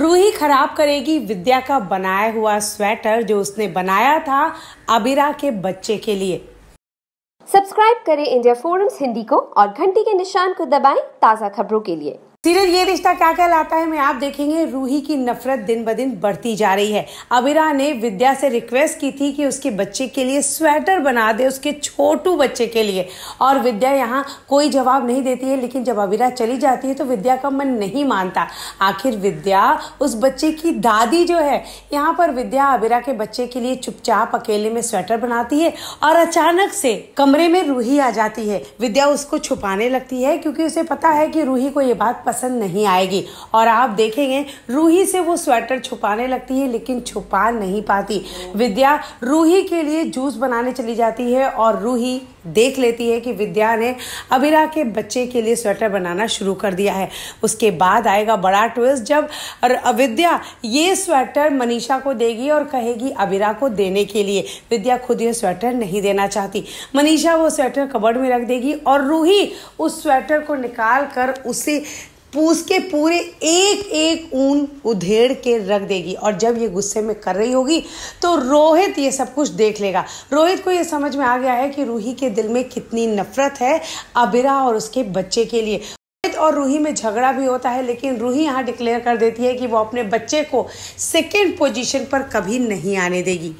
रूही खराब करेगी विद्या का बनाया हुआ स्वेटर जो उसने बनाया था अबिरा के बच्चे के लिए सब्सक्राइब करें इंडिया फोरम्स हिंदी को और घंटी के निशान को दबाएं ताज़ा खबरों के लिए सीरियल ये रिश्ता क्या कहलाता है मैं आप देखेंगे रूही की नफरत दिन ब दिन बढ़ती जा रही है अबिरा ने विद्या से रिक्वेस्ट की थी कि उसके बच्चे के लिए स्वेटर बना दे उसके छोटू बच्चे के लिए और विद्या यहाँ कोई जवाब नहीं देती है लेकिन जब अबिरा चली जाती है तो विद्या का मन नहीं मानता आखिर विद्या उस बच्चे की दादी जो है यहाँ पर विद्या अबिरा के बच्चे के लिए चुपचाप अकेले में स्वेटर बनाती है और अचानक से कमरे में रूही आ जाती है विद्या उसको छुपाने लगती है क्योंकि उसे पता है कि रूही को ये बात पसंद नहीं आएगी और आप देखेंगे रूही से वो स्वेटर छुपाने लगती है लेकिन छुपा नहीं पाती विद्या रूही के लिए जूस बनाने चली जाती है और रूही देख लेती है कि विद्या ने अबिरा के बच्चे के लिए स्वेटर बनाना शुरू कर दिया है उसके बाद आएगा बड़ा ट्विस्ट जब विद्या ये स्वेटर मनीषा को देगी और कहेगी अबिरा को देने के लिए विद्या खुद ये स्वेटर नहीं देना चाहती मनीषा वो स्वेटर कबड़ में रख देगी और रूही उस स्वेटर को निकाल कर उसे के पूरे एक एक ऊन उधेड़ के रख देगी और जब ये गुस्से में कर रही होगी तो रोहित ये सब कुछ देख लेगा रोहित को ये समझ में आ गया है कि रूही के दिल में कितनी नफरत है अबिरा और उसके बच्चे के लिए और रूही में झगड़ा भी होता है लेकिन रूही यहाँ डिक्लेयर कर देती है कि वो अपने बच्चे को सेकेंड पोजीशन पर कभी नहीं आने देगी